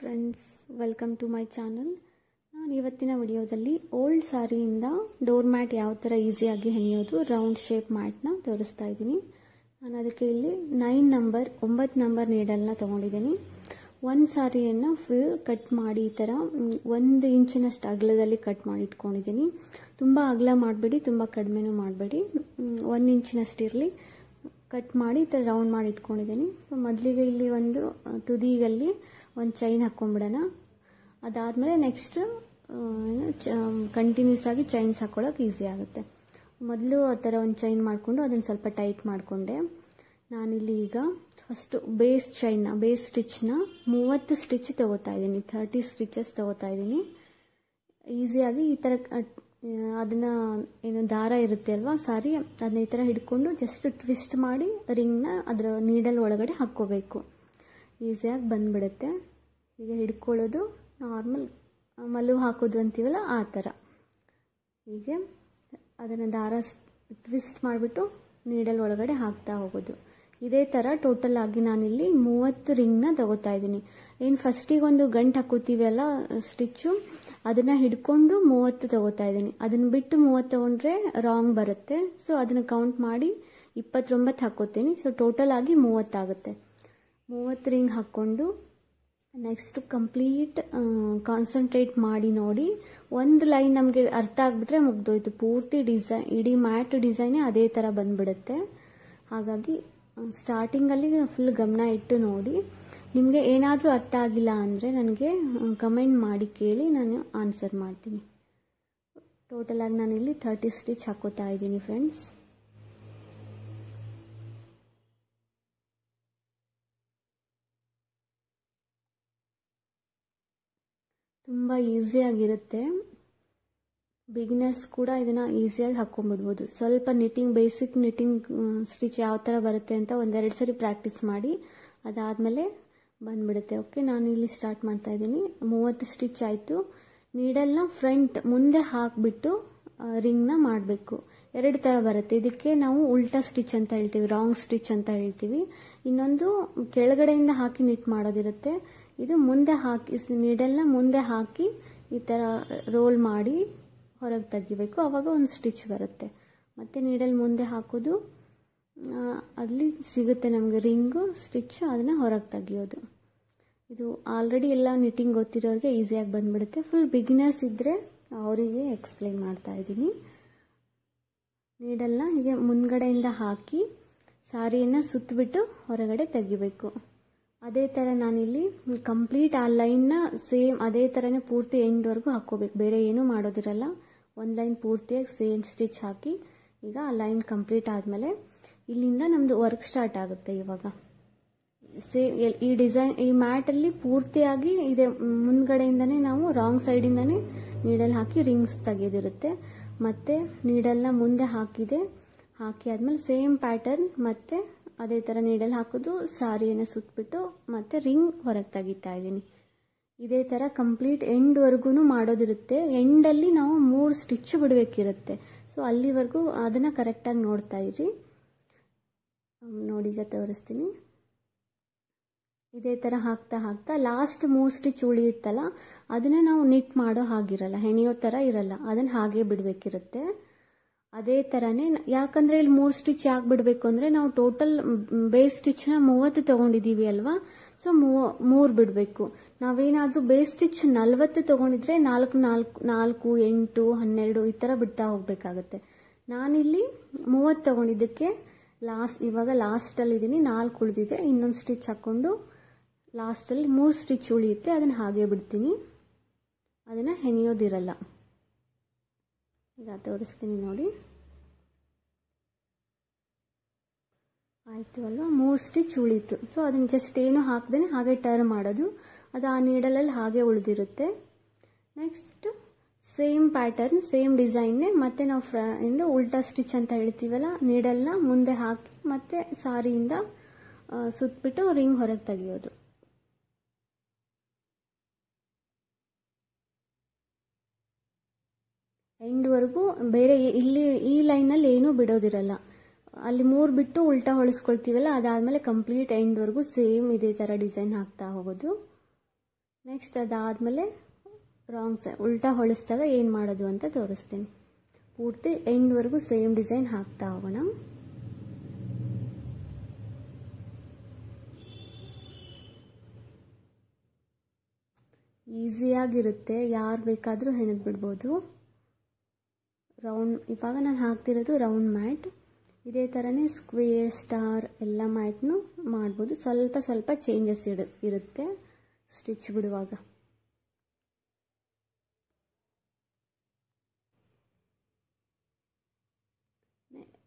friends welcome to my channel ನಾನು ಇವತ್ತಿನ ವಿಡಿಯೋದಲ್ಲಿ ಓಲ್ಡ್ ಸಾರಿಯಿಂದ ಡೋರ್ ಮ್ಯಾಟ್ ಯಾವ ಥರ ಈಸಿಯಾಗಿ ಹೆಣೆಯೋದು ರೌಂಡ್ ಶೇಪ್ ಮ್ಯಾಟ್ನ ತೋರಿಸ್ತಾ ಇದ್ದೀನಿ ನಾನು ಅದಕ್ಕೆ ಇಲ್ಲಿ ನೈನ್ ನಂಬರ್ ಒಂಬತ್ತು ನಂಬರ್ ನೀಡಲ್ನ ತೊಗೊಂಡಿದ್ದೀನಿ ಒಂದು ಸಾರಿಯನ್ನು ಫುಲ್ ಕಟ್ ಮಾಡಿ ಈ ಥರ ಒಂದು ಇಂಚಿನಷ್ಟು ಅಗಲದಲ್ಲಿ ಕಟ್ ಮಾಡಿ ಇಟ್ಕೊಂಡಿದ್ದೀನಿ ತುಂಬ ಅಗಲ ಮಾಡಬೇಡಿ ತುಂಬ ಕಡಿಮೆನೂ ಮಾಡಬೇಡಿ ಒಂದು ಇಂಚಿನಷ್ಟು ಇರಲಿ ಕಟ್ ಮಾಡಿ ಈ ಥರ ರೌಂಡ್ ಮಾಡಿ ಇಟ್ಕೊಂಡಿದ್ದೀನಿ ಸೊ ಮೊದಲಿಗೆ ಇಲ್ಲಿ ಒಂದು ತುದಿಗಲ್ಲಿ ಒಂದು ಚೈನ್ ಹಾಕ್ಕೊಂಡ್ಬಿಡೋಣ ಅದಾದಮೇಲೆ ನೆಕ್ಸ್ಟ್ ಕಂಟಿನ್ಯೂಸ್ ಆಗಿ ಚೈನ್ಸ್ ಹಾಕ್ಕೊಳ್ಳೋಕೆ ಈಸಿ ಆಗುತ್ತೆ ಮೊದಲು ಆ ಥರ ಒಂದು ಚೈನ್ ಮಾಡಿಕೊಂಡು ಅದನ್ನು ಸ್ವಲ್ಪ ಟೈಟ್ ಮಾಡಿಕೊಂಡೆ ನಾನಿಲ್ಲಿ ಈಗ ಫಸ್ಟು ಬೇಸ್ ಚೈನ್ನ ಬೇಸ್ ಸ್ಟಿಚ್ನ ಮೂವತ್ತು ಸ್ಟಿಚ್ ತೊಗೋತಾ ಇದ್ದೀನಿ ಥರ್ಟಿ ಸ್ಟಿಚಸ್ ತೊಗೋತಾ ಇದ್ದೀನಿ ಈಸಿಯಾಗಿ ಈ ಥರ ಅದನ್ನು ಏನು ದಾರ ಇರುತ್ತೆ ಅಲ್ವಾ ಸಾರಿ ಅದನ್ನ ಈ ಥರ ಹಿಡ್ಕೊಂಡು ಜಸ್ಟ್ ಟ್ವಿಸ್ಟ್ ಮಾಡಿ ರಿಂಗ್ನ ಅದರ ನೀಡಲ್ ಒಳಗಡೆ ಹಾಕ್ಕೋಬೇಕು ಈಸಿಯಾಗಿ ಬಂದ್ಬಿಡುತ್ತೆ ಹೀಗೆ ಹಿಡ್ಕೊಳ್ಳೋದು ನಾರ್ಮಲ್ ಮಲ್ಲು ಹಾಕೋದು ಅಂತೀವಲ್ಲ ಆ ಥರ ಹೀಗೆ ಅದನ್ನು ದಾರ ಟ್ವಿಸ್ಟ್ ಮಾಡಿಬಿಟ್ಟು ನೀಡಲ್ ಒಳಗಡೆ ಹಾಕ್ತಾ ಹೋಗೋದು ಇದೇ ಥರ ಟೋಟಲ್ ಆಗಿ ನಾನಿಲ್ಲಿ ಮೂವತ್ತು ರಿಂಗ್ನ ತಗೋತಾ ಇದ್ದೀನಿ ಏನು ಫಸ್ಟಿಗೆ ಒಂದು ಗಂಟು ಹಾಕೋತೀವಲ್ಲ ಸ್ಟಿಚ್ಚು ಅದನ್ನು ಹಿಡ್ಕೊಂಡು ಮೂವತ್ತು ತಗೋತಾ ಇದ್ದೀನಿ ಅದನ್ನು ಬಿಟ್ಟು ಮೂವತ್ತು ತಗೊಂಡ್ರೆ ರಾಂಗ್ ಬರುತ್ತೆ ಸೊ ಅದನ್ನು ಕೌಂಟ್ ಮಾಡಿ ಇಪ್ಪತ್ತೊಂಬತ್ತು ಹಾಕೋತೀನಿ ಸೊ ಟೋಟಲ್ ಆಗಿ ಮೂವತ್ತಾಗುತ್ತೆ ಮೂವತ್ತು ರಿಂಗ್ ಹಾಕ್ಕೊಂಡು ನೆಕ್ಸ್ಟ್ ಕಂಪ್ಲೀಟ್ ಕಾನ್ಸಂಟ್ರೇಟ್ ಮಾಡಿ ನೋಡಿ ಒಂದು ಲೈನ್ ನಮಗೆ ಅರ್ಥ ಆಗಿಬಿಟ್ರೆ ಮುಗ್ದೋಯ್ತು ಪೂರ್ತಿ ಡಿಸೈನ್ ಇಡೀ ಮ್ಯಾಟ್ ಡಿಸೈನೇ ಅದೇ ಥರ ಬಂದ್ಬಿಡುತ್ತೆ ಹಾಗಾಗಿ ಸ್ಟಾರ್ಟಿಂಗಲ್ಲಿ ಫುಲ್ ಗಮನ ಇಟ್ಟು ನೋಡಿ ನಿಮಗೆ ಏನಾದರೂ ಅರ್ಥ ಆಗಿಲ್ಲ ಅಂದರೆ ನನಗೆ ಕಮೆಂಟ್ ಮಾಡಿ ಕೇಳಿ ನಾನು ಆನ್ಸರ್ ಮಾಡ್ತೀನಿ ಟೋಟಲಾಗಿ ಇಲ್ಲಿ ಥರ್ಟಿ ಸ್ಟಿಚ್ ಹಾಕೋತಾ ಇದ್ದೀನಿ ಫ್ರೆಂಡ್ಸ್ ತುಂಬ ಈಸಿಯಾಗಿರುತ್ತೆ ಬಿಗಿನರ್ಸ್ ಕೂಡ ಇದನ್ನು ಈಸಿಯಾಗಿ ಹಾಕ್ಕೊಂಬಿಡ್ಬೋದು ಸ್ವಲ್ಪ ನಿಟ್ಟಿಂಗ್ ಬೇಸಿಕ್ ನಿಟ್ಟಿಂಗ್ ಸ್ಟಿಚ್ ಯಾವ ಥರ ಬರುತ್ತೆ ಅಂತ ಒಂದೆರಡು ಸರಿ ಪ್ರಾಕ್ಟೀಸ್ ಮಾಡಿ ಅದಾದಮೇಲೆ ಬಂದ್ಬಿಡುತ್ತೆ ಓಕೆ ನಾನು ಇಲ್ಲಿ ಸ್ಟಾರ್ಟ್ ಮಾಡ್ತಾ ಇದ್ದೀನಿ ಮೂವತ್ತು ಸ್ಟಿಚ್ ಆಯಿತು ನೀಡಲ್ನ ಫ್ರಂಟ್ ಮುಂದೆ ಹಾಕಿಬಿಟ್ಟು ರಿಂಗ್ನ ಮಾಡಬೇಕು ಎರಡು ಥರ ಬರುತ್ತೆ ಇದಕ್ಕೆ ನಾವು ಉಲ್ಟಾ ಸ್ಟಿಚ್ ಅಂತ ಹೇಳ್ತೀವಿ ರಾಂಗ್ ಸ್ಟಿಚ್ ಅಂತ ಹೇಳ್ತೀವಿ ಇನ್ನೊಂದು ಕೆಳಗಡೆಯಿಂದ ಹಾಕಿ ನಿಟ್ ಮಾಡೋದಿರುತ್ತೆ ಇದು ಮುಂದೆ ಹಾಕಿ ನೀಡಲ್ನ ಮುಂದೆ ಹಾಕಿ ಈ ಥರ ರೋಲ್ ಮಾಡಿ ಹೊರಗೆ ತೆಗಿಬೇಕು ಆವಾಗ ಒಂದು ಸ್ಟಿಚ್ ಬರುತ್ತೆ ಮತ್ತು ನೀಡಲ್ ಮುಂದೆ ಹಾಕೋದು ಅಲ್ಲಿ ಸಿಗುತ್ತೆ ನಮಗೆ ರಿಂಗು ಸ್ಟಿಚ್ಚು ಅದನ್ನ ಹೊರಗೆ ತೆಗಿಯೋದು ಇದು ಆಲ್ರೆಡಿ ಎಲ್ಲ ನಿಟ್ಟಿಂಗ್ ಗೊತ್ತಿರೋರಿಗೆ ಈಸಿಯಾಗಿ ಬಂದ್ಬಿಡುತ್ತೆ ಫುಲ್ ಬಿಗಿನರ್ಸ್ ಇದ್ದರೆ ಅವರಿಗೆ ಎಕ್ಸ್ಪ್ಲೈನ್ ಮಾಡ್ತಾ ಇದ್ದೀನಿ ನೀಡಲ್ನ ಹೀಗೆ ಮುಂದ್ಗಡೆಯಿಂದ ಹಾಕಿ ಸಾರಿಯನ್ನು ಸುತ್ತಬಿಟ್ಟು ಹೊರಗಡೆ ತೆಗಿಬೇಕು ಅದೇ ತರ ನಾನಿಲ್ಲಿ ಕಂಪ್ಲೀಟ್ ಆ ಲೈನ್ ನ ಸೇಮ್ ಅದೇ ಥರನೇ ಪೂರ್ತಿ ಎಂಡ್ ಎಂಡ್ವರೆಗೂ ಹಾಕೋಬೇಕು ಬೇರೆ ಏನೂ ಮಾಡೋದಿರಲ್ಲ ಒಂದು ಲೈನ್ ಪೂರ್ತಿಯಾಗಿ ಸೇಮ್ ಸ್ಟಿಚ್ ಹಾಕಿ ಈಗ ಆ ಲೈನ್ ಕಂಪ್ಲೀಟ್ ಆದ್ಮೇಲೆ ಇಲ್ಲಿಂದ ನಮ್ದು ವರ್ಕ್ ಸ್ಟಾರ್ಟ್ ಆಗುತ್ತೆ ಇವಾಗ ಸೇಮ್ ಈ ಡಿಸೈನ್ ಈ ಮ್ಯಾಟ್ ಅಲ್ಲಿ ಪೂರ್ತಿಯಾಗಿ ಇದೆ ಮುಂದ್ಗಡೆಯಿಂದನೇ ನಾವು ರಾಂಗ್ ಸೈಡ್ ಸೈಡಿಂದನೇ ನೀಡಲ್ ಹಾಕಿ ರಿಂಗ್ಸ್ ತೆಗೆದಿರುತ್ತೆ ಮತ್ತೆ ನ ಮುಂದೆ ಹಾಕಿದೆ ಹಾಕಿ ಆದ್ಮೇಲೆ ಸೇಮ್ ಪ್ಯಾಟರ್ನ್ ಮತ್ತೆ ಅದೇ ಥರ ನೀಡಲ್ ಹಾಕೋದು ಸಾರಿಯನ್ನು ಸುತ್ತಬಿಟ್ಟು ಮತ್ತು ರಿಂಗ್ ಹೊರಗೆ ತೆಗಿತಾ ಇದ್ದೀನಿ ಇದೇ ಥರ ಕಂಪ್ಲೀಟ್ ಎಂಡ್ವರೆಗೂ ಮಾಡೋದಿರುತ್ತೆ ಎಂಡಲ್ಲಿ ನಾವು ಮೂರು ಸ್ಟಿಚ್ ಬಿಡಬೇಕಿರುತ್ತೆ ಸೊ ಅಲ್ಲಿವರೆಗೂ ಅದನ್ನು ಕರೆಕ್ಟಾಗಿ ನೋಡ್ತಾ ಇರಿ ನೋಡಿಗ ತೋರಿಸ್ತೀನಿ ಇದೇ ಥರ ಹಾಕ್ತಾ ಹಾಕ್ತಾ ಲಾಸ್ಟ್ ಮೂರು ಸ್ಟಿಚ್ ಉಳಿಯುತ್ತಲ್ಲ ಅದನ್ನು ನಾವು ನಿಟ್ ಮಾಡೋ ಹಾಗಿರಲ್ಲ ಹೆಣೆಯೋ ಥರ ಇರಲ್ಲ ಅದನ್ನು ಹಾಗೆ ಬಿಡಬೇಕಿರುತ್ತೆ ಅದೇ ತರನೇ ಯಾಕಂದ್ರೆ ಇಲ್ಲಿ ಮೂರ್ ಸ್ಟಿಚ್ ಹಾಕ್ಬಿಡ್ಬೇಕು ಅಂದ್ರೆ ನಾವು ಟೋಟಲ್ ಬೇಸ್ ಸ್ಟಿಚ್ ನ ಮೂವತ್ತು ತಗೊಂಡಿದೀವಿ ಅಲ್ವಾ ಸೊ ಮೂರ್ ಬಿಡಬೇಕು ನಾವೇನಾದ್ರೂ ಬೇಸ್ ಸ್ಟಿಚ್ ನಲ್ವತ್ತು ತಗೊಂಡಿದ್ರೆ ನಾಲ್ಕು ನಾಲ್ಕು ನಾಲ್ಕು ಎಂಟು ಹನ್ನೆರಡು ಈ ತರ ಬಿಡ್ತಾ ಹೋಗ್ಬೇಕಾಗತ್ತೆ ನಾನಿಲ್ಲಿ ಮೂವತ್ತು ತಗೊಂಡಿದ್ದಕ್ಕೆ ಲಾಸ್ಟ್ ಇವಾಗ ಅಲ್ಲಿ ಇದೀನಿ ನಾಲ್ಕು ಉಳಿದಿದೆ ಇನ್ನೊಂದು ಸ್ಟಿಚ್ ಹಾಕೊಂಡು ಲಾಸ್ಟ್ ಅಲ್ಲಿ ಮೂರು ಸ್ಟಿಚ್ ಉಳಿಯುತ್ತೆ ಅದನ್ನ ಹಾಗೆ ಬಿಡ್ತೀನಿ ಅದನ್ನ ಹೆಣೆಯೋದಿರಲ್ಲ ಈಗ ತೋರಿಸ್ತೀನಿ ನೋಡಿ ಆಯಿತು ಅಲ್ವಾ ಮೂರು ಸ್ಟಿಚ್ ಉಳಿತು ಸೊ ಅದನ್ನು ಜಸ್ಟ್ ಏನು ಹಾಕ್ದೇ ಹಾಗೆ ಟರ್ನ್ ಮಾಡೋದು ಅದು ಆ ನೀಡಲಲ್ಲಿ ಹಾಗೆ ಉಳಿದಿರುತ್ತೆ next same pattern same design ಮತ್ತೆ ನಾವು ಫ್ರ ಇಂದ ಉಲ್ಟಾ ಸ್ಟಿಚ್ ಅಂತ ಹೇಳ್ತೀವಲ್ಲ ನೀಡಲ್ನ ಮುಂದೆ ಹಾಕಿ ಮತ್ತೆ ಸಾರಿಯಿಂದ ಸುತ್ತಬಿಟ್ಟು ರಿಂಗ್ ಹೊರಗೆ ತೆಗೆಯೋದು ಎಂಡ್ವರೆಗೂ ಬೇರೆ ಇಲ್ಲಿ ಈ ಲೈನಲ್ಲಿ ಏನೂ ಬಿಡೋದಿರಲ್ಲ ಅಲ್ಲಿ ಮೂರು ಬಿಟ್ಟು ಉಲ್ಟಾ ಹೊಳಿಸ್ಕೊಳ್ತೀವಲ್ಲ ಅದಾದಮೇಲೆ ಕಂಪ್ಲೀಟ್ ಎಂಡ್ವರೆಗೂ ಸೇಮ್ ಇದೇ ಥರ ಡಿಸೈನ್ ಹಾಕ್ತಾ ಹೋಗೋದು ನೆಕ್ಸ್ಟ್ ಅದಾದಮೇಲೆ ರಾಂಗ್ ಸೈ ಉಲ್ಟಾ ಹೊಳಿಸ್ದಾಗ ಏನು ಮಾಡೋದು ಅಂತ ತೋರಿಸ್ತೀನಿ ಪೂರ್ತಿ ಎಂಡ್ವರೆಗೂ ಸೇಮ್ ಡಿಸೈನ್ ಹಾಕ್ತಾ ಹೋಗೋಣ ಈಸಿಯಾಗಿರುತ್ತೆ ಯಾರು ಬೇಕಾದರೂ ಹೆಣದ್ಬಿಡ್ಬೋದು ರೌಂಡ್ ಇವಾಗ ನಾನು ಹಾಕ್ತಿರೋದು ರೌಂಡ್ ಮ್ಯಾಟ್ ಇದೇ ಥರನೇ ಸ್ಕ್ವೇರ್ ಸ್ಟಾರ್ ಎಲ್ಲ ಮ್ಯಾಟ್ನು ಮಾಡ್ಬೋದು ಸ್ವಲ್ಪ ಸ್ವಲ್ಪ ಚೇಂಜಸ್ ಇಡ ಇರುತ್ತೆ ಸ್ಟಿಚ್ ಬಿಡುವಾಗ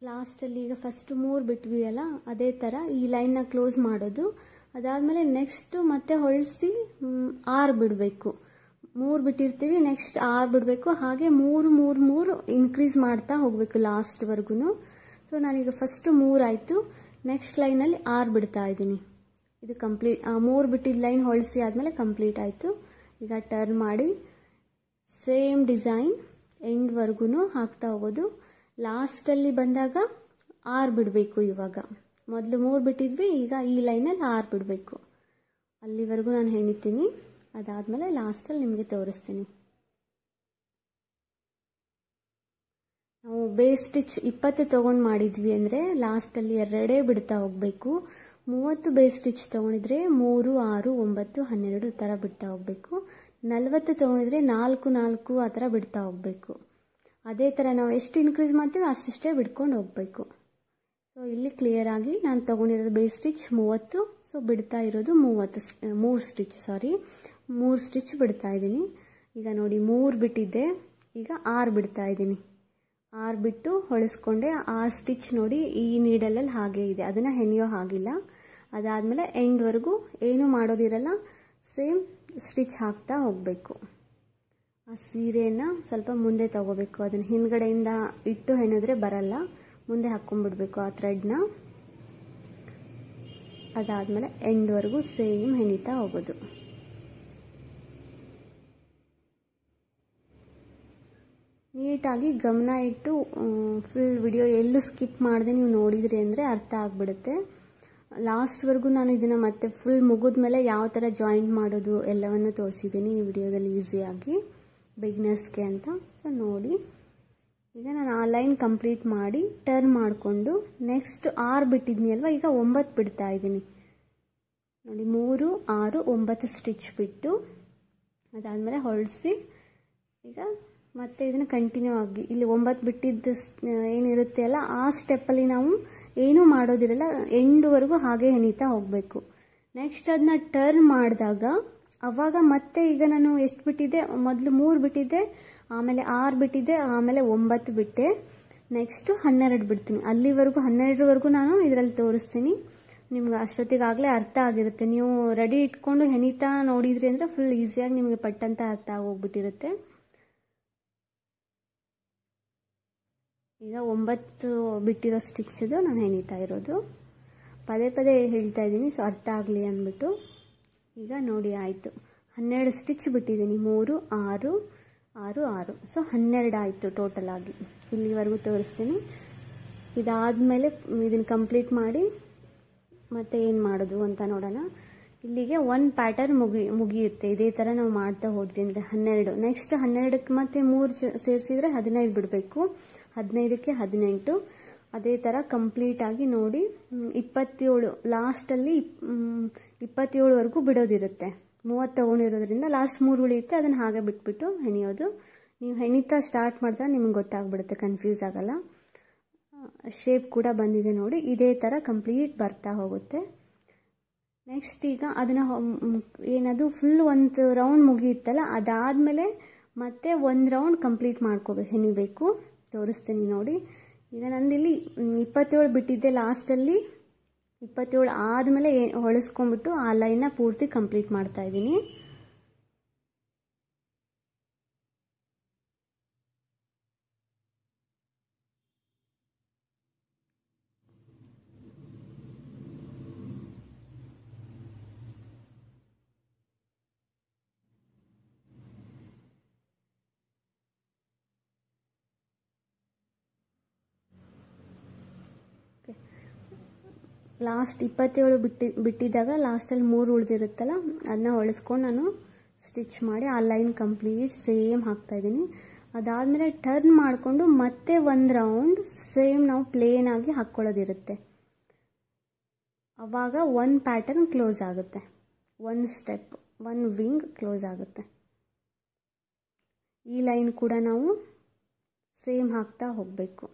ಲಾಸ್ಟಲ್ಲಿ ಈಗ ಫಸ್ಟ್ ಮೂರು ಬಿಟ್ವಿ ಅಲ್ಲ ಅದೇ ಥರ ಈ ಲೈನ್ನ ಕ್ಲೋಸ್ ಮಾಡೋದು ಅದಾದಮೇಲೆ ನೆಕ್ಸ್ಟು ಮತ್ತೆ ಹೊಳಿಸಿ ಆರು ಬಿಡಬೇಕು ಮೂರು ಬಿಟ್ಟಿರ್ತೀವಿ ನೆಕ್ಸ್ಟ್ ಆರ್ ಬಿಡಬೇಕು ಹಾಗೆ ಮೂರು ಮೂರು ಮೂರು ಇನ್ಕ್ರೀಸ್ ಮಾಡ್ತಾ ಹೋಗಬೇಕು ವರ್ಗುನು ಸೊ ನಾನೀಗ ಮೂರ್ ಆಯ್ತು ನೆಕ್ಸ್ಟ್ ಲೈನ್ ಅಲ್ಲಿ ಆರ್ ಬಿಡ್ತಾ ಇದ್ದೀನಿ ಇದು ಕಂಪ್ಲೀಟ್ ಮೂರ್ ಮೂರು ಲೈನ್ ಹೊಳಸಿ ಆದಮೇಲೆ ಕಂಪ್ಲೀಟ್ ಆಯ್ತು ಈಗ ಟರ್ನ್ ಮಾಡಿ ಸೇಮ್ ಡಿಸೈನ್ ಎಂಡ್ವರೆಗೂ ಹಾಕ್ತಾ ಹೋಗೋದು ಅಲ್ಲಿ ಬಂದಾಗ ಆರ್ ಬಿಡಬೇಕು ಇವಾಗ ಮೊದಲು ಮೂರ್ ಬಿಟ್ಟಿದ್ವಿ ಈಗ ಈ ಲೈನ್ ಅಲ್ಲಿ ಆರ್ ಬಿಡಬೇಕು ಅಲ್ಲಿವರೆಗೂ ನಾನು ಹೆಣಿತೀನಿ ಅದಾದಮೇಲೆ ಲಾಸ್ಟಲ್ಲಿ ನಿಮಗೆ ತೋರಿಸ್ತೀನಿ ನಾವು ಬೇಸ್ ಸ್ಟಿಚ್ ಇಪ್ಪತ್ತು ತೊಗೊಂಡು ಮಾಡಿದ್ವಿ ಅಂದರೆ ಲಾಸ್ಟಲ್ಲಿ ಎರಡೇ ಬಿಡ್ತಾ ಹೋಗಬೇಕು ಮೂವತ್ತು ಬೇಸ್ ಸ್ಟಿಚ್ ತೊಗೊಂಡಿದ್ರೆ ಮೂರು ಆರು ಒಂಬತ್ತು ಹನ್ನೆರಡು ಥರ ಬಿಡ್ತಾ ಹೋಗಬೇಕು ನಲ್ವತ್ತು ತೊಗೊಂಡಿದ್ರೆ ನಾಲ್ಕು ನಾಲ್ಕು ಆ ಥರ ಬಿಡ್ತಾ ಹೋಗಬೇಕು ಅದೇ ಥರ ನಾವು ಎಷ್ಟು ಇನ್ಕ್ರೀಸ್ ಮಾಡ್ತೀವಿ ಅಷ್ಟಿಷ್ಟೇ ಬಿಡ್ಕೊಂಡು ಹೋಗಬೇಕು ಸೊ ಇಲ್ಲಿ ಕ್ಲಿಯರಾಗಿ ನಾನು ತೊಗೊಂಡಿರೋದು ಬೇಸ್ ಸ್ಟಿಚ್ ಮೂವತ್ತು ಸೊ ಬಿಡ್ತಾ ಇರೋದು ಮೂವತ್ತು ಮೂರು ಸ್ಟಿಚ್ ಸಾರಿ ಮೂರು ಸ್ಟಿಚ್ ಬಿಡ್ತಾ ಇದ್ದೀನಿ ಈಗ ನೋಡಿ ಮೂರು ಬಿಟ್ಟಿದ್ದೆ ಈಗ ಆರು ಬಿಡ್ತಾ ಇದ್ದೀನಿ ಆರು ಬಿಟ್ಟು ಹೊಳಿಸ್ಕೊಂಡೆ ಆರು ಸ್ಟಿಚ್ ನೋಡಿ ಈ ನೀಡಲಲ್ಲಿ ಹಾಗೆ ಇದೆ ಅದನ್ನು ಹೆಣೆಯೋ ಹಾಗಿಲ್ಲ ಅದಾದಮೇಲೆ ಎಂಡ್ವರೆಗೂ ಏನು ಮಾಡೋದಿರಲ್ಲ ಸೇಮ್ ಸ್ಟಿಚ್ ಹಾಕ್ತಾ ಹೋಗಬೇಕು ಆ ಸೀರೆಯನ್ನು ಸ್ವಲ್ಪ ಮುಂದೆ ತಗೋಬೇಕು ಅದನ್ನು ಹಿಂದ್ಗಡೆಯಿಂದ ಇಟ್ಟು ಹೆಣಿದ್ರೆ ಬರಲ್ಲ ಮುಂದೆ ಹಾಕ್ಕೊಂಡ್ಬಿಡ್ಬೇಕು ಆ ಥ್ರೆಡ್ನ ಅದಾದಮೇಲೆ ಎಂಡ್ವರೆಗೂ ಸೇಮ್ ಹೆಣಿತಾ ಹೋಗೋದು ಆಗಿ ಗಮನ ಇಟ್ಟು ಫುಲ್ ವಿಡಿಯೋ ಎಲ್ಲೂ ಸ್ಕಿಪ್ ಮಾಡದೆ ನೀವು ನೋಡಿದ್ರಿ ಅಂದರೆ ಅರ್ಥ ಆಗಿಬಿಡುತ್ತೆ ಲಾಸ್ಟ್ವರೆಗೂ ನಾನು ಇದನ್ನು ಮತ್ತೆ ಫುಲ್ ಮೇಲೆ ಯಾವ ಥರ ಜಾಯಿಂಟ್ ಮಾಡೋದು ಎಲ್ಲವನ್ನು ತೋರಿಸಿದ್ದೀನಿ ಈ ವಿಡಿಯೋದಲ್ಲಿ ಈಸಿಯಾಗಿ ಬಿಗ್ನರ್ಸ್ಗೆ ಅಂತ ಸೊ ನೋಡಿ ಈಗ ನಾನು ಆ ಲೈನ್ ಕಂಪ್ಲೀಟ್ ಮಾಡಿ ಟರ್ನ್ ಮಾಡಿಕೊಂಡು ನೆಕ್ಸ್ಟ್ ಆರು ಬಿಟ್ಟಿದ್ನಿ ಅಲ್ವಾ ಈಗ ಒಂಬತ್ತು ಬಿಡ್ತಾ ಇದ್ದೀನಿ ನೋಡಿ ಮೂರು ಆರು ಒಂಬತ್ತು ಸ್ಟಿಚ್ ಬಿಟ್ಟು ಅದಾದಮೇಲೆ ಹೊಳಸಿ ಈಗ ಮತ್ತೆ ಇದನ್ನು ಕಂಟಿನ್ಯೂ ಆಗಿ ಇಲ್ಲಿ ಒಂಬತ್ತು ಬಿಟ್ಟಿದ್ದ ಏನಿರುತ್ತೆ ಅಲ್ಲ ಆ ಸ್ಟೆಪ್ಪಲ್ಲಿ ನಾವು ಏನೂ ಮಾಡೋದಿರಲ್ಲ ಎಂಡ್ವರೆಗೂ ಹಾಗೆ ಹೆಣಿತಾ ಹೋಗಬೇಕು ನೆಕ್ಸ್ಟ್ ಅದನ್ನ ಟರ್ನ್ ಮಾಡಿದಾಗ ಅವಾಗ ಮತ್ತೆ ಈಗ ನಾನು ಎಷ್ಟು ಬಿಟ್ಟಿದ್ದೆ ಮೊದಲು ಮೂರು ಬಿಟ್ಟಿದ್ದೆ ಆಮೇಲೆ ಆರು ಬಿಟ್ಟಿದ್ದೆ ಆಮೇಲೆ ಒಂಬತ್ತು ಬಿಟ್ಟೆ ನೆಕ್ಸ್ಟು ಹನ್ನೆರಡು ಬಿಡ್ತೀನಿ ಅಲ್ಲಿವರೆಗೂ ಹನ್ನೆರಡರವರೆಗೂ ನಾನು ಇದರಲ್ಲಿ ತೋರಿಸ್ತೀನಿ ನಿಮ್ಗೆ ಅಷ್ಟೊತ್ತಿಗಾಗಲೇ ಅರ್ಥ ಆಗಿರುತ್ತೆ ನೀವು ರೆಡಿ ಇಟ್ಕೊಂಡು ಹೆಣಿತಾ ನೋಡಿದ್ರಿ ಅಂದರೆ ಫುಲ್ ಈಸಿಯಾಗಿ ನಿಮಗೆ ಪಟ್ಟಂತ ಅರ್ಥ ಆಗೋಗ್ಬಿಟ್ಟಿರುತ್ತೆ ಈಗ ಒಂಬತ್ತು ಬಿಟ್ಟಿರೋ ಸ್ಟಿಚ್ಚದು ನಾನು ಹೆಣಿತಾ ಇರೋದು ಪದೇ ಪದೇ ಹೇಳ್ತಾ ಇದ್ದೀನಿ ಸೊ ಅರ್ಥ ಆಗಲಿ ಅಂದ್ಬಿಟ್ಟು ಈಗ ನೋಡಿ ಆಯಿತು ಹನ್ನೆರಡು ಸ್ಟಿಚ್ ಬಿಟ್ಟಿದ್ದೀನಿ ಮೂರು ಆರು ಆರು ಆರು ಸೊ ಹನ್ನೆರಡು ಆಯಿತು ಟೋಟಲ್ ಆಗಿ ಇಲ್ಲಿವರೆಗೂ ತೋರಿಸ್ತೀನಿ ಇದಾದಮೇಲೆ ಇದನ್ನು ಕಂಪ್ಲೀಟ್ ಮಾಡಿ ಮತ್ತೆ ಏನು ಮಾಡೋದು ಅಂತ ನೋಡೋಣ ಇಲ್ಲಿಗೆ ಒನ್ ಪ್ಯಾಟರ್ನ್ ಮುಗಿ ಮುಗಿಯುತ್ತೆ ಇದೇ ಥರ ನಾವು ಮಾಡ್ತಾ ಹೋದ್ವಿ ಅಂದರೆ ಹನ್ನೆರಡು ನೆಕ್ಸ್ಟ್ ಹನ್ನೆರಡಕ್ಕೆ ಮತ್ತೆ ಮೂರು ಸೇರಿಸಿದರೆ ಹದಿನೈದು ಬಿಡಬೇಕು ಹದಿನೈದಕ್ಕೆ ಹದಿನೆಂಟು ಅದೇ ಥರ ಕಂಪ್ಲೀಟಾಗಿ ನೋಡಿ ಇಪ್ಪತ್ತೇಳು ಲಾಸ್ಟಲ್ಲಿ ಇಪ್ಪತ್ತೇಳುವರೆಗೂ ಬಿಡೋದಿರುತ್ತೆ ಮೂವತ್ತು ತೊಗೊಂಡಿರೋದ್ರಿಂದ ಲಾಸ್ಟ್ ಮೂರು ಉಳಿಯುತ್ತೆ ಅದನ್ನು ಹಾಗೆ ಬಿಟ್ಬಿಟ್ಟು ಹೆಣಿಯೋದು ನೀವು ಹೆಣಿತಾ ಸ್ಟಾರ್ಟ್ ಮಾಡಿದ್ರೆ ನಿಮ್ಗೆ ಗೊತ್ತಾಗ್ಬಿಡುತ್ತೆ ಕನ್ಫ್ಯೂಸ್ ಆಗಲ್ಲ ಶೇಪ್ ಕೂಡ ಬಂದಿದೆ ನೋಡಿ ಇದೇ ಥರ ಕಂಪ್ಲೀಟ್ ಬರ್ತಾ ಹೋಗುತ್ತೆ ನೆಕ್ಸ್ಟ್ ಈಗ ಅದನ್ನು ಏನದು ಫುಲ್ ಒಂದು ರೌಂಡ್ ಮುಗಿಯುತ್ತಲ್ಲ ಅದಾದಮೇಲೆ ಮತ್ತೆ ಒಂದು ರೌಂಡ್ ಕಂಪ್ಲೀಟ್ ಮಾಡ್ಕೋಬೇಕು ಹೆಣಿಬೇಕು ತೋರಿಸ್ತೀನಿ ನೋಡಿ ಈಗ ನಂದಿಲ್ಲಿ ಇಪ್ಪತ್ತೇಳು ಬಿಟ್ಟಿದ್ದೆ ಲಾಸ್ಟಲ್ಲಿ ಇಪ್ಪತ್ತೇಳು ಆದಮೇಲೆ ಹೊಳಸ್ಕೊಂಬಿಟ್ಟು ಆ ಲೈನ್ನ ಪೂರ್ತಿ ಕಂಪ್ಲೀಟ್ ಮಾಡ್ತಾ ಇದ್ದೀನಿ ಲಾಸ್ಟ್ ಇಪ್ಪತ್ತೇಳು ಬಿಟ್ಟಿ ಬಿಟ್ಟಿದ್ದಾಗ ಲಾಸ್ಟಲ್ಲಿ ಮೂರು ಉಳಿದಿರುತ್ತಲ್ಲ ಅದನ್ನ ಹೊಳೆಸ್ಕೊಂಡು ನಾನು ಸ್ಟಿಚ್ ಮಾಡಿ ಆ ಲೈನ್ ಕಂಪ್ಲೀಟ್ ಸೇಮ್ ಹಾಕ್ತಾ ಇದ್ದೀನಿ ಅದಾದಮೇಲೆ ಟರ್ನ್ ಮಾಡಿಕೊಂಡು ಮತ್ತೆ ಒಂದು ರೌಂಡ್ ಸೇಮ್ ನಾವು ಪ್ಲೇನ್ ಆಗಿ ಹಾಕ್ಕೊಳ್ಳೋದಿರುತ್ತೆ ಆವಾಗ ಒಂದು ಪ್ಯಾಟರ್ನ್ ಕ್ಲೋಸ್ ಆಗುತ್ತೆ ಒಂದು ಸ್ಟೆಪ್ ಒನ್ ವಿಂಗ್ ಕ್ಲೋಸ್ ಆಗುತ್ತೆ ಈ ಲೈನ್ ಕೂಡ ನಾವು ಸೇಮ್ ಹಾಕ್ತಾ ಹೋಗಬೇಕು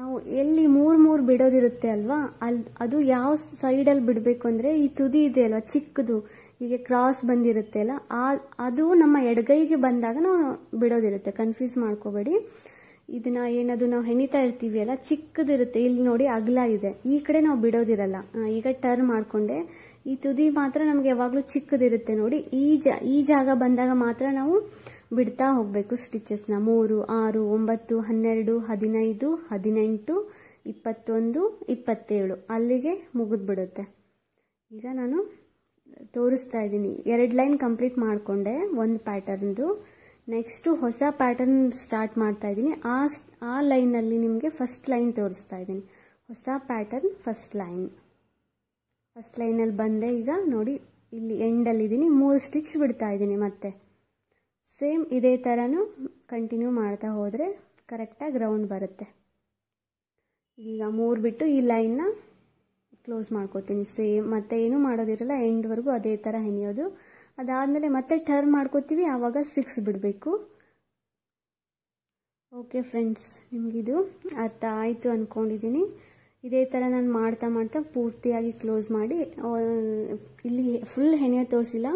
ನಾವು ಎಲ್ಲಿ ಮೂರು ಮೂರು ಬಿಡೋದಿರುತ್ತೆ ಅಲ್ವಾ ಅಲ್ಲಿ ಅದು ಯಾವ ಸೈಡ್ ಅಲ್ಲಿ ಬಿಡಬೇಕು ಅಂದ್ರೆ ಈ ತುದಿ ಇದೆ ಅಲ್ವಾ ಚಿಕ್ಕದು ಹೀಗೆ ಕ್ರಾಸ್ ಬಂದಿರುತ್ತೆ ಅಲ್ಲ ಆ ಅದು ನಮ್ಮ ಎಡಗೈಗೆ ಬಂದಾಗ ನಾವು ಬಿಡೋದಿರುತ್ತೆ ಕನ್ಫ್ಯೂಸ್ ಮಾಡ್ಕೋಬೇಡಿ ಇದನ್ನ ಏನದು ನಾವು ಹೆಣಿತಾ ಇರ್ತೀವಿ ಅಲ್ಲ ಚಿಕ್ಕದಿರುತ್ತೆ ಇಲ್ಲಿ ನೋಡಿ ಅಗಲ ಇದೆ ಈ ಕಡೆ ನಾವು ಬಿಡೋದಿರಲ್ಲ ಈಗ ಟರ್ನ್ ಮಾಡ್ಕೊಂಡೆ ಈ ತುದಿ ಮಾತ್ರ ನಮ್ಗೆ ಯಾವಾಗಲೂ ಚಿಕ್ಕದಿರುತ್ತೆ ನೋಡಿ ಈ ಜ ಈ ಜಾಗ ಬಂದಾಗ ಮಾತ್ರ ನಾವು ಬಿಡ್ತಾ ಹೋಗಬೇಕು ಸ್ಟಿಚಸ್ನ ಮೂರು ಆರು ಒಂಬತ್ತು ಹನ್ನೆರಡು ಹದಿನೈದು ಹದಿನೆಂಟು ಇಪ್ಪತ್ತೊಂದು ಇಪ್ಪತ್ತೇಳು ಅಲ್ಲಿಗೆ ಮುಗಿದ್ಬಿಡುತ್ತೆ ಈಗ ನಾನು ತೋರಿಸ್ತಾ ಇದ್ದೀನಿ ಎರಡು ಲೈನ್ ಕಂಪ್ಲೀಟ್ ಮಾಡಿಕೊಂಡೆ ಒಂದು ಪ್ಯಾಟರ್ನ್ದು ನೆಕ್ಸ್ಟು ಹೊಸ ಪ್ಯಾಟರ್ನ್ ಸ್ಟಾರ್ಟ್ ಮಾಡ್ತಾ ಇದ್ದೀನಿ ಆ ಆ ಲೈನಲ್ಲಿ ನಿಮಗೆ ಫಸ್ಟ್ ಲೈನ್ ತೋರಿಸ್ತಾ ಇದ್ದೀನಿ ಹೊಸ ಪ್ಯಾಟರ್ನ್ ಫಸ್ಟ್ ಲೈನ್ ಫಸ್ಟ್ ಲೈನಲ್ಲಿ ಬಂದೆ ಈಗ ನೋಡಿ ಇಲ್ಲಿ ಎಂಡಲ್ಲಿದ್ದೀನಿ ಮೂರು ಸ್ಟಿಚ್ ಬಿಡ್ತಾ ಇದ್ದೀನಿ ಮತ್ತೆ ಸೇಮ್ ಇದೇ ಥರನೂ ಕಂಟಿನ್ಯೂ ಮಾಡ್ತಾ ಹೋದರೆ ಕರೆಕ್ಟಾಗಿ ರೌಂಡ್ ಬರುತ್ತೆ ಈಗ ಮೂರು ಬಿಟ್ಟು ಈ ಲೈನ್ನ ಕ್ಲೋಸ್ ಮಾಡ್ಕೋತೀನಿ ಸೇಮ್ ಮತ್ತೆ ಏನೂ ಮಾಡೋದಿರಲ್ಲ ಎಂಡ್ವರೆಗೂ ಅದೇ ಥರ ಹೆಣಿಯೋದು ಅದಾದಮೇಲೆ ಮತ್ತೆ ಟರ್ನ್ ಮಾಡ್ಕೋತೀವಿ ಆವಾಗ ಸಿಕ್ಸ್ ಬಿಡಬೇಕು ಓಕೆ ಫ್ರೆಂಡ್ಸ್ ನಿಮಗಿದು ಅರ್ಥ ಆಯಿತು ಅಂದ್ಕೊಂಡಿದ್ದೀನಿ ಇದೇ ಥರ ನಾನು ಮಾಡ್ತಾ ಮಾಡ್ತಾ ಪೂರ್ತಿಯಾಗಿ ಕ್ಲೋಸ್ ಮಾಡಿ ಇಲ್ಲಿ ಫುಲ್ ಹೆಣೆ ತೋರಿಸಿಲ್ಲ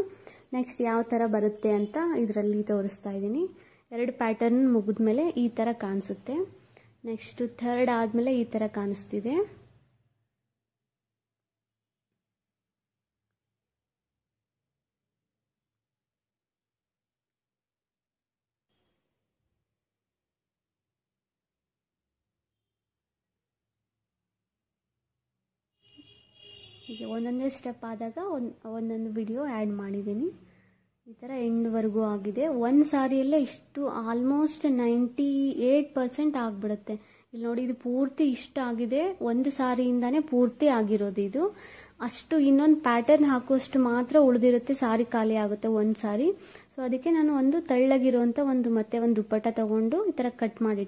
ನೆಕ್ಸ್ಟ್ ಯಾವ ಥರ ಬರುತ್ತೆ ಅಂತ ಇದರಲ್ಲಿ ತೋರಿಸ್ತಾ ಇದ್ದೀನಿ ಎರಡು ಪ್ಯಾಟರ್ನ್ ಮುಗಿದ್ಮೇಲೆ ಈ ಥರ ಕಾಣಿಸುತ್ತೆ ನೆಕ್ಸ್ಟು ಥರ್ಡ್ ಆದಮೇಲೆ ಈ ಥರ ಕಾಣಿಸ್ತಿದೆ ಹೀಗೆ ಒಂದೊಂದೇ ಸ್ಟೆಪ್ ಆದಾಗ ಒಂದು ಒಂದೊಂದು ವಿಡಿಯೋ ಆ್ಯಡ್ ಮಾಡಿದ್ದೀನಿ ಈ ಥರ ಎಂಡ್ವರೆಗೂ ಆಗಿದೆ ಒಂದು ಸಾರಿಯಲ್ಲೇ ಇಷ್ಟು ಆಲ್ಮೋಸ್ಟ್ ನೈಂಟಿ ಏಯ್ಟ್ ಪರ್ಸೆಂಟ್ ಆಗಿಬಿಡುತ್ತೆ ಇಲ್ಲಿ ನೋಡಿ ಇದು ಪೂರ್ತಿ ಇಷ್ಟ ಆಗಿದೆ ಒಂದು ಸಾರಿಯಿಂದಾನೇ ಪೂರ್ತಿ ಆಗಿರೋದು ಇದು ಅಷ್ಟು ಇನ್ನೊಂದು ಪ್ಯಾಟರ್ನ್ ಹಾಕೋಷ್ಟು ಮಾತ್ರ ಉಳಿದಿರುತ್ತೆ ಸಾರಿ ಖಾಲಿ ಆಗುತ್ತೆ ಒಂದು ಸಾರಿ ಸೊ ಅದಕ್ಕೆ ನಾನು ಒಂದು ತಳ್ಳಗಿರುವಂಥ ಒಂದು ಮತ್ತೆ ಒಂದು ದುಪ್ಪಟ್ಟ ತಗೊಂಡು ಈ ಥರ ಕಟ್ ಮಾಡಿ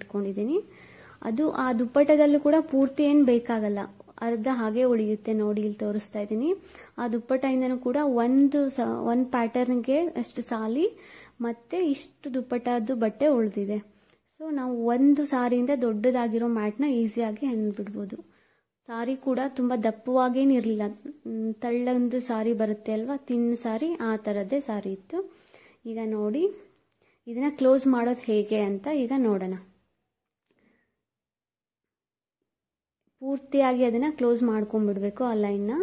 ಅದು ಆ ದುಪ್ಪಟ್ಟದಲ್ಲೂ ಕೂಡ ಪೂರ್ತಿ ಏನು ಬೇಕಾಗಲ್ಲ ಅರ್ಧ ಹಾಗೆ ಉಳಿಯುತ್ತೆ ನೋಡಿ ಇಲ್ಲಿ ತೋರಿಸ್ತಾ ಇದ್ದೀನಿ ಆ ದುಪ್ಪಟ್ಟಿಂದನೂ ಕೂಡ ಒಂದು ಸ ಒಂದು ಪ್ಯಾಟರ್ನ್ಗೆ ಅಷ್ಟು ಸಾಲಿ ಮತ್ತೆ ಇಷ್ಟು ದುಪ್ಪಟ್ಟದ್ದು ಬಟ್ಟೆ ಉಳಿದಿದೆ ಸೊ ನಾವು ಒಂದು ಸಾರಿಯಿಂದ ದೊಡ್ಡದಾಗಿರೋ ಮ್ಯಾಟ್ನ ಈಸಿಯಾಗಿ ಹೆಣ್ಬಿಡ್ಬೋದು ಸಾರಿ ಕೂಡ ತುಂಬ ಇರಲಿಲ್ಲ ತಳ್ಳೊಂದು ಸಾರಿ ಬರುತ್ತೆ ಅಲ್ವಾ ತಿನ್ನ ಸಾರಿ ಆ ಥರದ್ದೇ ಸಾರಿ ಇತ್ತು ಈಗ ನೋಡಿ ಇದನ್ನು ಕ್ಲೋಸ್ ಮಾಡೋದು ಹೇಗೆ ಅಂತ ಈಗ ನೋಡೋಣ ಪೂರ್ತಿಯಾಗಿ ಅದನ್ನು ಕ್ಲೋಸ್ ಮಾಡ್ಕೊಂಡ್ಬಿಡ್ಬೇಕು ಆ ಲೈನ್ನ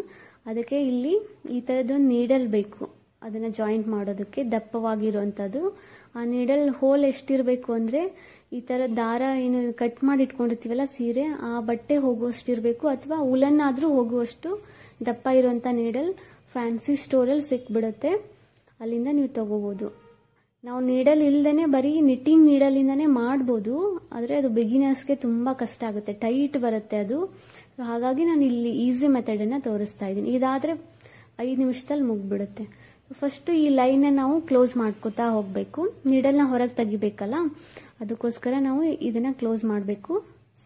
ಅದಕ್ಕೆ ಇಲ್ಲಿ ಈ ಥರದ್ದೊಂದು ನೀಡಲ್ ಬೇಕು ಅದನ್ನು ಜಾಯಿಂಟ್ ಮಾಡೋದಕ್ಕೆ ದಪ್ಪವಾಗಿರುವಂಥದ್ದು ಆ ನೀಡಲ್ ಹೋಲ್ ಎಷ್ಟಿರಬೇಕು ಅಂದರೆ ಈ ಥರ ದಾರ ಏನು ಕಟ್ ಮಾಡಿ ಇಟ್ಕೊಂಡಿರ್ತೀವಲ್ಲ ಸೀರೆ ಆ ಬಟ್ಟೆ ಹೋಗುವಷ್ಟಿರಬೇಕು ಅಥವಾ ಉಲನ್ನಾದರೂ ಹೋಗುವಷ್ಟು ದಪ್ಪ ಇರುವಂಥ ನೀಡಲ್ ಫ್ಯಾನ್ಸಿ ಸ್ಟೋರಲ್ಲಿ ಸಿಕ್ಬಿಡುತ್ತೆ ಅಲ್ಲಿಂದ ನೀವು ತಗೋಬೋದು ನಾವು ನೀಡಲ್ ಇಲ್ದೇ ಬರೀ ನಿಟ್ಟಿಂಗ್ ಇಂದಾನೆ ಮಾಡ್ಬೋದು ಆದ್ರೆ ಅದು ಬಿಗಿನರ್ಸ್ಗೆ ತುಂಬಾ ಕಷ್ಟ ಆಗುತ್ತೆ ಟೈಟ್ ಬರುತ್ತೆ ಅದು ಹಾಗಾಗಿ ನಾನು ಇಲ್ಲಿ ಈಸಿ ಅನ್ನ ತೋರಿಸ್ತಾ ಇದ್ದೀನಿ ಇದಾದ್ರೆ ಐದು ನಿಮಿಷದಲ್ಲಿ ಮುಗ್ಬಿಡುತ್ತೆ ಫಸ್ಟ್ ಈ ಲೈನ್ ನಾವು ಕ್ಲೋಸ್ ಮಾಡ್ಕೋತಾ ಹೋಗಬೇಕು ನೀಡಲ್ನ ಹೊರಗೆ ತೆಗಿಬೇಕಲ್ಲ ಅದಕ್ಕೋಸ್ಕರ ನಾವು ಇದನ್ನ ಕ್ಲೋಸ್ ಮಾಡಬೇಕು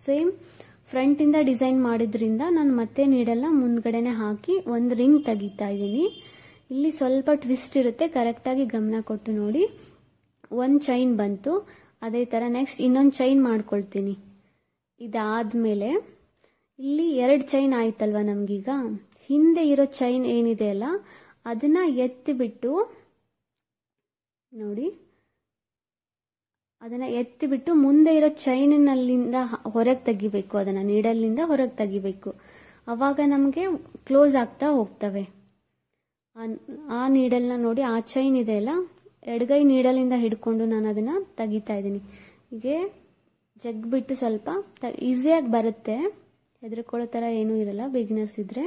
ಸೇಮ್ ಫ್ರಂಟ್ ಇಂದ ಡಿಸೈನ್ ಮಾಡಿದ್ರಿಂದ ನಾನು ಮತ್ತೆ ನೀಡಲ್ನ ಮುಂದ್ಗಡೆನೆ ಹಾಕಿ ಒಂದು ರಿಂಗ್ ತೆಗಿತಾ ಇದ್ದೀನಿ ಇಲ್ಲಿ ಸ್ವಲ್ಪ ಟ್ವಿಸ್ಟ್ ಇರುತ್ತೆ ಕರೆಕ್ಟಾಗಿ ಗಮನ ಕೊಟ್ಟು ನೋಡಿ ಒಂದು ಚೈನ್ ಬಂತು ಅದೇ ಥರ ನೆಕ್ಸ್ಟ್ ಇನ್ನೊಂದು ಚೈನ್ ಮಾಡ್ಕೊಳ್ತೀನಿ ಮೇಲೆ ಇಲ್ಲಿ ಎರಡು ಚೈನ್ ಆಯ್ತಲ್ವ ನಮಗೀಗ ಹಿಂದೆ ಇರೋ ಚೈನ್ ಏನಿದೆ ಅಲ್ಲ ಅದನ್ನ ಎತ್ತಿಬಿಟ್ಟು ನೋಡಿ ಅದನ್ನ ಎತ್ತಿಬಿಟ್ಟು ಮುಂದೆ ಇರೋ ಚೈನಿನಲ್ಲಿಂದ ಹೊರಗೆ ತೆಗಿಬೇಕು ಅದನ್ನ ನೀಡಲ್ಲಿಂದ ಹೊರಗೆ ತೆಗಿಬೇಕು ಅವಾಗ ನಮಗೆ ಕ್ಲೋಸ್ ಆಗ್ತಾ ಹೋಗ್ತವೆ ಆ ನೀಡಲ್ನ ನೋಡಿ ಆ ಚೈನ್ ಇದೆ ಅಲ್ಲ ಎಡಗೈ ನೀಡಲಿಂದ ಹಿಡ್ಕೊಂಡು ನಾನು ಅದನ್ನು ತೆಗಿತಾ ಇದ್ದೀನಿ ಹೀಗೆ ಜಗ್ಬಿಟ್ಟು ಸ್ವಲ್ಪ ಈಸಿಯಾಗಿ ಬರುತ್ತೆ ಹೆದರ್ಕೊಳ್ಳೋ ಥರ ಏನೂ ಇರಲ್ಲ ಬಿಗಿನರ್ಸ್ ಇದ್ದರೆ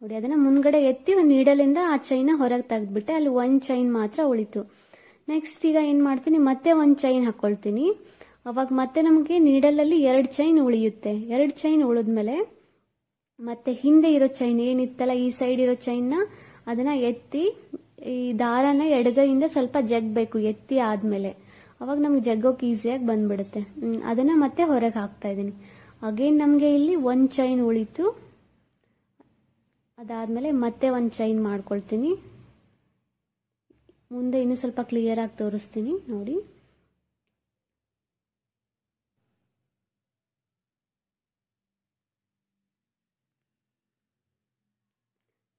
ನೋಡಿ ಅದನ್ನು ಮುಂದ್ಗಡೆ ಎತ್ತಿ ನೀಡಲಿಂದ ಆ ಚೈನ ಹೊರಗೆ ತೆಗೆದ್ಬಿಟ್ಟೆ ಅಲ್ಲಿ ಒಂದು ಚೈನ್ ಮಾತ್ರ ಉಳಿತು ನೆಕ್ಸ್ಟ್ ಈಗ ಏನು ಮಾಡ್ತೀನಿ ಮತ್ತೆ ಒಂದು ಚೈನ್ ಹಾಕ್ಕೊಳ್ತೀನಿ ಅವಾಗ ಮತ್ತೆ ನಮಗೆ ನೀಡಲಲ್ಲಿ ಎರಡು ಚೈನ್ ಉಳಿಯುತ್ತೆ ಎರಡು ಚೈನ್ ಉಳಿದ್ಮೇಲೆ ಮತ್ತೆ ಹಿಂದೆ ಇರೋ ಚೈನ್ ಏನಿತ್ತಲ್ಲ ಈ ಸೈಡ್ ಇರೋ ಚೈನ್ನ ಅದನ್ನ ಎತ್ತಿ ಈ ದಾರನ ಎಡಗೈಯಿಂದ ಸ್ವಲ್ಪ ಜಗ್ಬೇಕು ಎತ್ತಿ ಆದಮೇಲೆ ಅವಾಗ ನಮ್ಗೆ ಜಗ್ಗೋಕ್ ಈಸಿಯಾಗಿ ಬಂದ್ಬಿಡುತ್ತೆ ಅದನ್ನ ಮತ್ತೆ ಹೊರಗೆ ಹಾಕ್ತಾ ಇದ್ದೀನಿ ಅಗೇನ್ ನಮಗೆ ಇಲ್ಲಿ ಒಂದ್ ಚೈನ್ ಉಳಿತು ಅದಾದ್ಮೇಲೆ ಮತ್ತೆ ಒಂದ್ ಚೈನ್ ಮಾಡ್ಕೊಳ್ತೀನಿ ಮುಂದೆ ಇನ್ನೂ ಸ್ವಲ್ಪ ಕ್ಲಿಯರ್ ಆಗಿ ತೋರಿಸ್ತೀನಿ ನೋಡಿ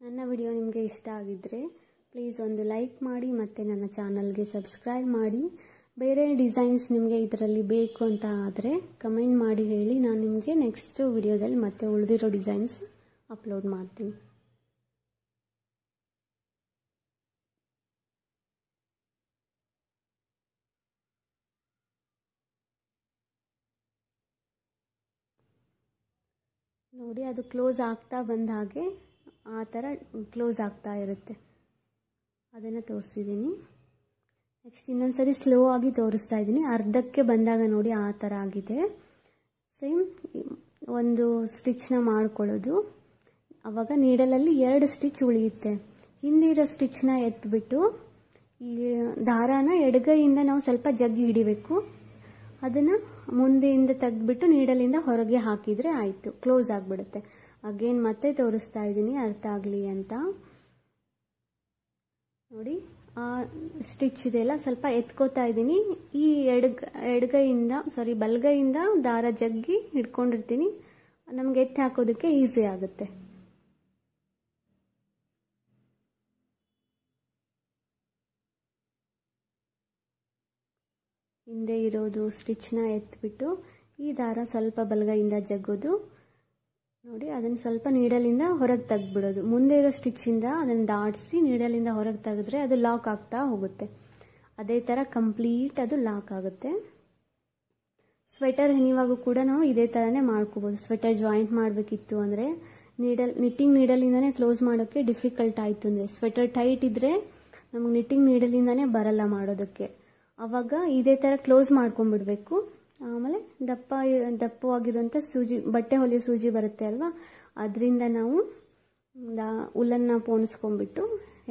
ನನ್ನ ವಿಡಿಯೋ ನಿಮಗೆ ಇಷ್ಟ ಆಗಿದ್ರೆ ಪ್ಲೀಸ್ ಒಂದು ಲೈಕ್ ಮಾಡಿ ಮತ್ತೆ ನನ್ನ ಚಾನಲ್ಗೆ ಸಬ್ಸ್ಕ್ರೈಬ್ ಮಾಡಿ ಬೇರೆ ಡಿಸೈನ್ಸ್ ನಿಮಗೆ ಇದರಲ್ಲಿ ಬೇಕು ಅಂತ ಆದರೆ ಕಮೆಂಟ್ ಮಾಡಿ ಹೇಳಿ ನಾನು ನಿಮಗೆ ನೆಕ್ಸ್ಟ್ ವಿಡಿಯೋದಲ್ಲಿ ಮತ್ತೆ ಉಳಿದಿರೋ ಡಿಸೈನ್ಸ್ ಅಪ್ಲೋಡ್ ಮಾಡ್ತೀನಿ ನೋಡಿ ಅದು ಕ್ಲೋಸ್ ಆಗ್ತಾ ಬಂದ ಹಾಗೆ ಆ ಥರ ಕ್ಲೋಸ್ ಆಗ್ತಾ ಇರುತ್ತೆ ಅದನ್ನು ತೋರಿಸಿದ್ದೀನಿ ನೆಕ್ಸ್ಟ್ ಇನ್ನೊಂದು ಸರಿ ಸ್ಲೋ ಆಗಿ ತೋರಿಸ್ತಾ ಇದ್ದೀನಿ ಅರ್ಧಕ್ಕೆ ಬಂದಾಗ ನೋಡಿ ಆ ಥರ ಆಗಿದೆ ಸೇಮ್ ಒಂದು ಸ್ಟಿಚ್ನ ಮಾಡ್ಕೊಳ್ಳೋದು ಆವಾಗ ನೀಡಲಲ್ಲಿ ಎರಡು ಸ್ಟಿಚ್ ಉಳಿಯುತ್ತೆ ಹಿಂದಿರೋ ಸ್ಟಿಚ್ನ ಎತ್ಬಿಟ್ಟು ಈ ದಾರಾನ ಎಡಗೈಯಿಂದ ನಾವು ಸ್ವಲ್ಪ ಜಗ್ಗಿ ಹಿಡಿಬೇಕು ಅದನ್ನು ಮುಂದೆಯಿಂದ ತೆಗೆದ್ಬಿಟ್ಟು ನೀಡಲಿಂದ ಹೊರಗೆ ಹಾಕಿದರೆ ಆಯಿತು ಕ್ಲೋಸ್ ಆಗಿಬಿಡುತ್ತೆ ಅಗೇನ್ ಮತ್ತೆ ತೋರಿಸ್ತಾ ಇದ್ದೀನಿ ಅರ್ಥ ಆಗಲಿ ಅಂತ ನೋಡಿ ಆ ಸ್ಟಿಚ್ ಇದೆಲ್ಲ ಸ್ವಲ್ಪ ಎತ್ಕೋತಾ ಇದ್ದೀನಿ ಈ ಎಡಗ ಎಡ್ಗೈಯಿಂದ ಸಾರಿ ಬಲಗೈಯಿಂದ ದಾರ ಜಗ್ಗಿ ಹಿಡ್ಕೊಂಡಿರ್ತೀನಿ ನಮಗೆ ಎತ್ತಿ ಹಾಕೋದಕ್ಕೆ ಈಸಿ ಆಗುತ್ತೆ ಹಿಂದೆ ಇರೋದು ಸ್ಟಿಚ್ನ ಎತ್ಬಿಟ್ಟು ಈ ದಾರ ಸ್ವಲ್ಪ ಬಲಗೈಯಿಂದ ಜಗ್ಗೋದು ನೋಡಿ ಅದನ್ನ ಸ್ವಲ್ಪ ನೀಡಲಿಂದ ಹೊರಗೆ ತೆಗ್ದುಬಿಡೋದು ಮುಂದೆ ಇರೋ ಸ್ಟಿಚ್ಚಿಂದ ಅದನ್ನು ದಾಟಿಸಿ ನೀಡಲಿಂದ ಹೊರಗೆ ತೆಗೆದ್ರೆ ಅದು ಲಾಕ್ ಆಗ್ತಾ ಹೋಗುತ್ತೆ ಅದೇ ಥರ ಕಂಪ್ಲೀಟ್ ಅದು ಲಾಕ್ ಆಗುತ್ತೆ ಸ್ವೆಟರ್ ಹೆಣಿವಾಗೂ ಕೂಡ ನಾವು ಇದೇ ಥರನೇ ಮಾಡ್ಕೋಬಹುದು ಸ್ವೆಟರ್ ಜಾಯಿಂಟ್ ಮಾಡಬೇಕಿತ್ತು ಅಂದರೆ ನೀಡಲ್ ನಿಟ್ಟಿಂಗ್ ನೀಡಲಿಂದನೇ ಕ್ಲೋಸ್ ಮಾಡೋಕ್ಕೆ ಡಿಫಿಕಲ್ಟ್ ಆಯಿತು ಅಂದರೆ ಸ್ವೆಟರ್ ಟೈಟ್ ಇದ್ದರೆ ನಮಗೆ ನಿಟ್ಟಿಂಗ್ ನೀಡಲಿಂದನೇ ಬರಲ್ಲ ಮಾಡೋದಕ್ಕೆ ಅವಾಗ ಇದೇ ಥರ ಕ್ಲೋಸ್ ಮಾಡ್ಕೊಂಡ್ಬಿಡ್ಬೇಕು ಆಮೇಲೆ ದಪ್ಪ ದಪ್ಪವಾಗಿರುವಂಥ ಸೂಜಿ ಬಟ್ಟೆ ಹೊಲಿಯೋ ಸೂಜಿ ಬರುತ್ತೆ ಅಲ್ವಾ ಅದರಿಂದ ನಾವು ಉಲ್ಲನ್ನ ಪೋಣಿಸ್ಕೊಂಡ್ಬಿಟ್ಟು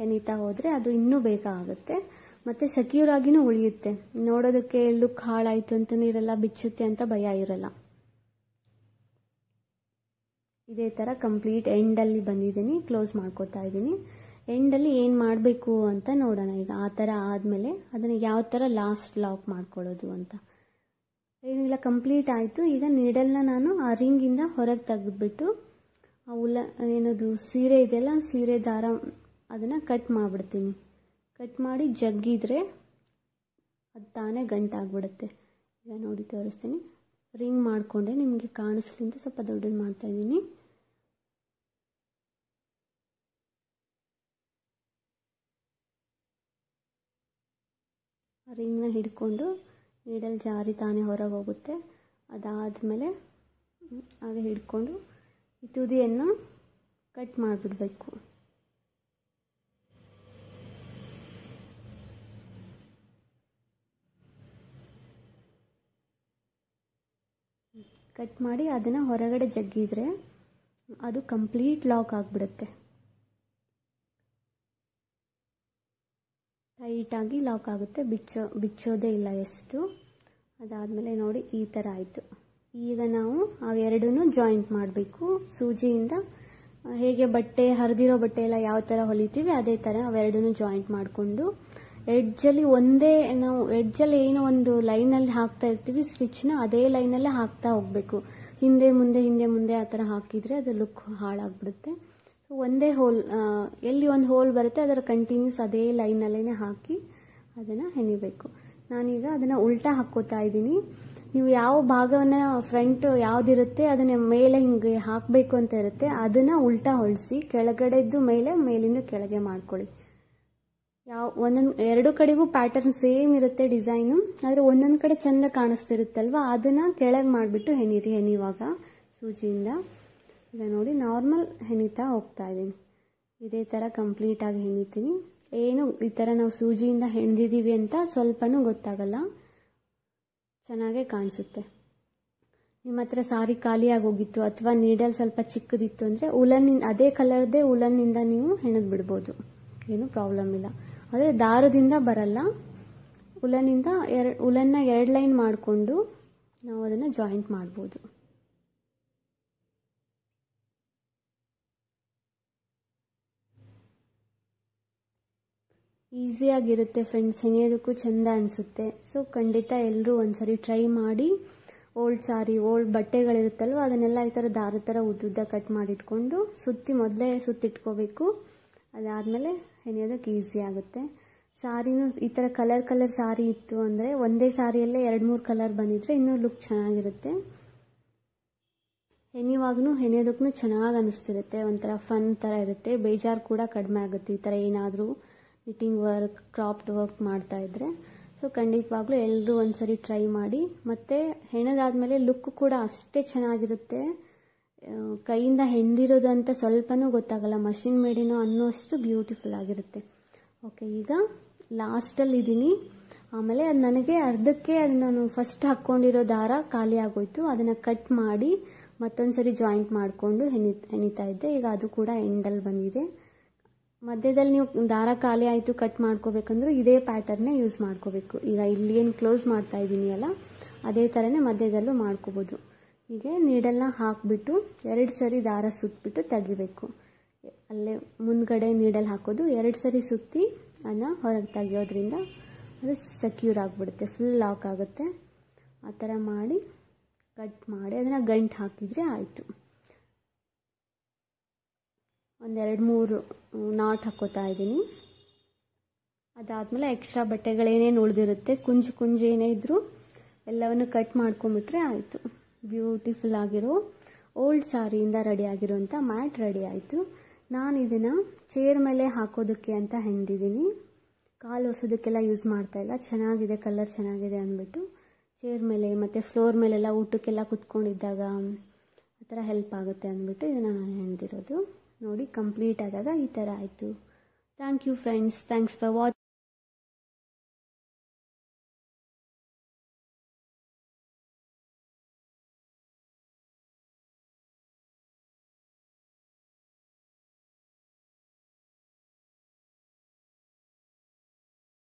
ಎಣಿತಾ ಹೋದರೆ ಅದು ಇನ್ನೂ ಬೇಗ ಆಗುತ್ತೆ ಮತ್ತು ಸೆಕ್ಯೂರ್ ಆಗಿನೂ ಉಳಿಯುತ್ತೆ ನೋಡೋದಕ್ಕೆ ಲುಕ್ ಹಾಳಾಯಿತು ಅಂತಲೂ ಇರಲ್ಲ ಬಿಚ್ಚುತ್ತೆ ಅಂತ ಭಯ ಇರಲ್ಲ ಇದೇ ಥರ ಕಂಪ್ಲೀಟ್ ಎಂಡಲ್ಲಿ ಬಂದಿದ್ದೀನಿ ಕ್ಲೋಸ್ ಮಾಡ್ಕೋತಾ ಇದ್ದೀನಿ ಎಂಡಲ್ಲಿ ಏನು ಮಾಡಬೇಕು ಅಂತ ನೋಡೋಣ ಈಗ ಆ ಥರ ಆದಮೇಲೆ ಅದನ್ನು ಯಾವ ಥರ ಲಾಸ್ಟ್ ಲಾಕ್ ಮಾಡ್ಕೊಳ್ಳೋದು ಅಂತ ಏನಿಲ್ಲ ಕಂಪ್ಲೀಟ್ ಆಯಿತು ಈಗ ನೀಡಲ್ನ ನಾನು ಆ ರಿಂಗಿಂದ ಹೊರಗೆ ತೆಗೆದುಬಿಟ್ಟು ಆ ಉಲ್ಲ ಏನದು ಸೀರೆ ಇದೆಯಲ್ಲ ಸೀರೆ ದಾರ ಅದನ್ನು ಕಟ್ ಮಾಡಿಬಿಡ್ತೀನಿ ಕಟ್ ಮಾಡಿ ಜಗ್ಗಿದ್ರೆ ಅದು ತಾನೇ ಗಂಟಾಗ್ಬಿಡುತ್ತೆ ಈಗ ನೋಡಿ ತೋರಿಸ್ತೀನಿ ರಿಂಗ್ ಮಾಡಿಕೊಂಡೆ ನಿಮಗೆ ಕಾಣಿಸ್ಲಿಂದ ಸ್ವಲ್ಪ ದೊಡ್ಡದು ಮಾಡ್ತಾಯಿದ್ದೀನಿ ರಿಂಗ್ನ ಹಿಡ್ಕೊಂಡು ನೀಡಲ್ಲಿ ಜಾರಿ ತಾನೇ ಹೊರಗೆ ಹೋಗುತ್ತೆ ಅದಾದಮೇಲೆ ಹಾಗೆ ಹಿಡ್ಕೊಂಡು ಈ ತುದಿಯನ್ನು ಕಟ್ ಮಾಡಿಬಿಡ್ಬೇಕು ಕಟ್ ಮಾಡಿ ಅದನ್ನು ಹೊರಗಡೆ ಜಗ್ಗಿದ್ರೆ ಅದು ಕಂಪ್ಲೀಟ್ ಲಾಕ್ ಆಗಿಬಿಡುತ್ತೆ ನೀಟಾಗಿ ಲಾಕ್ ಆಗುತ್ತೆ ಬಿಚ್ಚೋ ಬಿಚ್ಚೋದೇ ಇಲ್ಲ ಎಷ್ಟು ಅದಾದಮೇಲೆ ನೋಡಿ ಈ ಥರ ಆಯಿತು ಈಗ ನಾವು ಅವೆರಡೂ ಜಾಯಿಂಟ್ ಮಾಡಬೇಕು ಸೂಜಿಯಿಂದ ಹೇಗೆ ಬಟ್ಟೆ ಹರಿದಿರೋ ಬಟ್ಟೆ ಎಲ್ಲ ಯಾವ ಥರ ಹೊಲಿತೀವಿ ಅದೇ ಥರ ಅವೆರಡೂ ಜಾಯಿಂಟ್ ಮಾಡಿಕೊಂಡು ಎಡ್ಜಲ್ಲಿ ಒಂದೇ ನಾವು ಎಡ್ಜಲ್ಲಿ ಏನೋ ಒಂದು ಲೈನಲ್ಲಿ ಹಾಕ್ತಾ ಇರ್ತೀವಿ ಸ್ಟಿಚ್ನ ಅದೇ ಲೈನಲ್ಲೇ ಹಾಕ್ತಾ ಹೋಗಬೇಕು ಹಿಂದೆ ಮುಂದೆ ಹಿಂದೆ ಮುಂದೆ ಆ ಥರ ಹಾಕಿದರೆ ಅದು ಲುಕ್ ಹಾಳಾಗ್ಬಿಡುತ್ತೆ ಒಂದೇ ಹೋಲ್ ಎಲ್ಲಿ ಒಂದು ಹೋಲ್ ಬರುತ್ತೆ ಅದರ ಕಂಟಿನ್ಯೂಸ್ ಅದೇ ಲೈನಲ್ಲೇ ಹಾಕಿ ಅದನ್ನು ಹೆಣಿಬೇಕು ನಾನೀಗ ಅದನ್ನು ಉಲ್ಟಾ ಹಾಕೋತಾ ಇದ್ದೀನಿ ನೀವು ಯಾವ ಭಾಗವನ್ನು ಫ್ರಂಟ್ ಯಾವುದಿರುತ್ತೆ ಅದನ್ನ ಮೇಲೆ ಹಿಂಗೆ ಹಾಕಬೇಕು ಅಂತ ಇರುತ್ತೆ ಅದನ್ನು ಉಲ್ಟಾ ಹೊಳಿಸಿ ಕೆಳಗಡೆದ್ದು ಮೇಲೆ ಮೇಲಿಂದ ಕೆಳಗೆ ಮಾಡ್ಕೊಳ್ಳಿ ಯಾವ ಒಂದೊಂದು ಎರಡು ಕಡೆಗೂ ಪ್ಯಾಟರ್ನ್ ಸೇಮ್ ಇರುತ್ತೆ ಡಿಸೈನು ಆದರೆ ಒಂದೊಂದು ಕಡೆ ಚೆಂದ ಕಾಣಿಸ್ತಿರುತ್ತಲ್ವ ಅದನ್ನು ಕೆಳಗೆ ಮಾಡಿಬಿಟ್ಟು ಹೆಣಿರಿ ಹೆಣಿವಾಗ ಸೂಜಿಯಿಂದ ಈಗ ನೋಡಿ ನಾರ್ಮಲ್ ಹೆಣಿತಾ ಹೋಗ್ತಾ ಇದ್ದೀನಿ ಇದೇ ಥರ ಕಂಪ್ಲೀಟಾಗಿ ಹೆಣಿತೀನಿ ಏನು ಈ ಥರ ನಾವು ಸೂಜಿಯಿಂದ ಹೆಣ್ದಿದ್ದೀವಿ ಅಂತ ಸ್ವಲ್ಪನೂ ಗೊತ್ತಾಗಲ್ಲ ಚೆನ್ನಾಗೇ ಕಾಣಿಸುತ್ತೆ ನಿಮ್ಮ ಹತ್ರ ಸಾರಿ ಖಾಲಿಯಾಗಿ ಹೋಗಿತ್ತು ಅಥವಾ ನೀಡಲ್ ಸ್ವಲ್ಪ ಚಿಕ್ಕದಿತ್ತು ಅಂದರೆ ಉಲನ್ನಿಂದ ಅದೇ ಕಲರ್ದೇ ಉಲನ್ನಿಂದ ನೀವು ಹೆಣದ್ ಬಿಡ್ಬೋದು ಏನು ಪ್ರಾಬ್ಲಮ್ ಇಲ್ಲ ಆದರೆ ದಾರದಿಂದ ಬರಲ್ಲ ಉಲನ್ನಿಂದ ಎರಡು ಉಲನ್ನ ಎರಡು ಲೈನ್ ಮಾಡಿಕೊಂಡು ನಾವು ಅದನ್ನು ಜಾಯಿಂಟ್ ಮಾಡ್ಬೋದು ಈಸಿಯಾಗಿರುತ್ತೆ ಫ್ರೆಂಡ್ಸ್ ಹೆಣೆಯೋದಕ್ಕೂ ಚೆಂದ ಅನಿಸುತ್ತೆ ಸೊ ಖಂಡಿತ ಎಲ್ಲರೂ ಒಂದ್ಸರಿ ಟ್ರೈ ಮಾಡಿ ಓಲ್ಡ್ ಸಾರಿ ಓಲ್ಡ್ ಬಟ್ಟೆಗಳಿರುತ್ತಲ್ವ ಅದನ್ನೆಲ್ಲ ಈ ಥರ ದಾರ ಥರ ಉದ್ದುದ್ದ ಕಟ್ ಮಾಡಿಟ್ಕೊಂಡು ಸುತ್ತಿ ಮೊದಲೇ ಸುತ್ತಿಟ್ಕೋಬೇಕು ಅದಾದಮೇಲೆ ಹೆಣೆಯೋದಕ್ಕೆ ಈಸಿ ಆಗುತ್ತೆ ಸಾರಿನೂ ಈ ಥರ ಕಲರ್ ಕಲರ್ ಸಾರಿ ಇತ್ತು ಅಂದರೆ ಒಂದೇ ಸಾರಿಯಲ್ಲೇ ಎರಡು ಮೂರು ಕಲರ್ ಬಂದಿದ್ರೆ ಇನ್ನೂ ಲುಕ್ ಚೆನ್ನಾಗಿರುತ್ತೆ ಹೆಣಿವಾಗೂ ಹೆಣೆಯೋದಕ್ಕೂ ಚೆನ್ನಾಗಿ ಅನಿಸ್ತಿರುತ್ತೆ ಒಂಥರ ಫನ್ ಥರ ಇರುತ್ತೆ ಬೇಜಾರು ಕೂಡ ಕಡಿಮೆ ಆಗುತ್ತೆ ಈ ಥರ ಏನಾದರೂ ನಿಟ್ಟಿಂಗ್ ವರ್ಕ್ ಕ್ರಾಪ್ಡ್ ವರ್ಕ್ ಮಾಡ್ತಾ ಇದ್ರೆ ಸೊ ಖಂಡಿತವಾಗ್ಲೂ ಎಲ್ಲರೂ ಒಂದ್ಸರಿ ಟ್ರೈ ಮಾಡಿ ಮತ್ತೆ ಹೆಣದಾದ್ಮೇಲೆ ಲುಕ್ ಕೂಡ ಅಷ್ಟೇ ಚೆನ್ನಾಗಿರುತ್ತೆ ಕೈಯಿಂದ ಅಂತ ಸ್ವಲ್ಪನೂ ಗೊತ್ತಾಗಲ್ಲ ಮಷಿನ್ ಮೇಡಿನೋ ಅಷ್ಟು ಬ್ಯೂಟಿಫುಲ್ ಆಗಿರುತ್ತೆ ಓಕೆ ಈಗ ಲಾಸ್ಟಲ್ಲಿ ಇದ್ದೀನಿ ಆಮೇಲೆ ಅದು ನನಗೆ ಅರ್ಧಕ್ಕೆ ಅದು ನಾನು ಫಸ್ಟ್ ಹಾಕ್ಕೊಂಡಿರೋ ದಾರ ಖಾಲಿ ಆಗೋಯ್ತು ಅದನ್ನು ಕಟ್ ಮಾಡಿ ಮತ್ತೊಂದು ಸರಿ ಜಾಯಿಂಟ್ ಮಾಡಿಕೊಂಡು ಹೆಣಿ ಹೆಣಿತಾ ಇದ್ದೆ ಈಗ ಅದು ಕೂಡ ಎಂಡಲ್ಲಿ ಬಂದಿದೆ ಮಧ್ಯದಲ್ಲಿ ನೀವು ದಾರ ಖಾಲಿ ಆಯಿತು ಕಟ್ ಮಾಡ್ಕೋಬೇಕಂದ್ರೆ ಇದೇ ಪ್ಯಾಟರ್ನೇ ಯೂಸ್ ಮಾಡ್ಕೋಬೇಕು ಈಗ ಇಲ್ಲಿ ಏನು ಕ್ಲೋಸ್ ಮಾಡ್ತಾ ಇದ್ದೀನಿ ಅಲ್ಲ ಅದೇ ಥರನೇ ಮಧ್ಯದಲ್ಲೂ ಮಾಡ್ಕೋಬೋದು ಹೀಗೆ ನೀಡಲ್ನ ಹಾಕ್ಬಿಟ್ಟು ಎರಡು ಸರಿ ದಾರ ಸುತ್ತಿಬಿಟ್ಟು ತೆಗಿಬೇಕು ಅಲ್ಲೇ ಮುಂದ್ಗಡೆ ನೀಡಲ್ಲಿ ಹಾಕೋದು ಎರಡು ಸರಿ ಸುತ್ತಿ ಅದನ್ನು ಹೊರಗೆ ತೆಗಿಯೋದ್ರಿಂದ ಅದು ಸೆಕ್ಯೂರ್ ಆಗಿಬಿಡುತ್ತೆ ಫುಲ್ ಲಾಕ್ ಆಗುತ್ತೆ ಆ ಥರ ಮಾಡಿ ಕಟ್ ಮಾಡಿ ಅದನ್ನು ಗಂಟು ಹಾಕಿದರೆ ಆಯಿತು ಒಂದೆರಡು ಮೂರು ನಾಟ್ ಹಾಕೋತಾ ಇದ್ದೀನಿ ಅದಾದಮೇಲೆ ಎಕ್ಸ್ಟ್ರಾ ಬಟ್ಟೆಗಳೇನೇನು ಉಳಿದಿರುತ್ತೆ ಕುಂಜು ಕುಂಜು ಏನೇ ಇದ್ದರೂ ಎಲ್ಲವನ್ನು ಕಟ್ ಮಾಡ್ಕೊಂಬಿಟ್ರೆ ಆಯಿತು ಬ್ಯೂಟಿಫುಲ್ ಆಗಿರೋ ಓಲ್ಡ್ ಸಾರಿಯಿಂದ ರೆಡಿ ಆಗಿರೋಂಥ ಮ್ಯಾಟ್ ರೆಡಿ ಆಯಿತು ನಾನು ಇದನ್ನು ಚೇರ್ ಮೇಲೆ ಹಾಕೋದಕ್ಕೆ ಅಂತ ಹೆಣ್ದಿದ್ದೀನಿ ಕಾಲು ಹೊಸೋದಕ್ಕೆಲ್ಲ ಯೂಸ್ ಮಾಡ್ತಾ ಇಲ್ಲ ಚೆನ್ನಾಗಿದೆ ಕಲರ್ ಚೆನ್ನಾಗಿದೆ ಅಂದ್ಬಿಟ್ಟು ಚೇರ್ ಮೇಲೆ ಮತ್ತು ಫ್ಲೋರ್ ಮೇಲೆಲ್ಲ ಊಟಕ್ಕೆಲ್ಲ ಕುತ್ಕೊಂಡಿದ್ದಾಗ ಆ ಥರ ಹೆಲ್ಪ್ ಆಗುತ್ತೆ ಅಂದ್ಬಿಟ್ಟು ಇದನ್ನು ನಾನು ಹೆಣ್ದಿರೋದು ನೋಡಿ ಕಂಪ್ಲೀಟ್ ಆದಾಗ ಈ ಥರ ಆಯಿತು thank you friends thanks for watch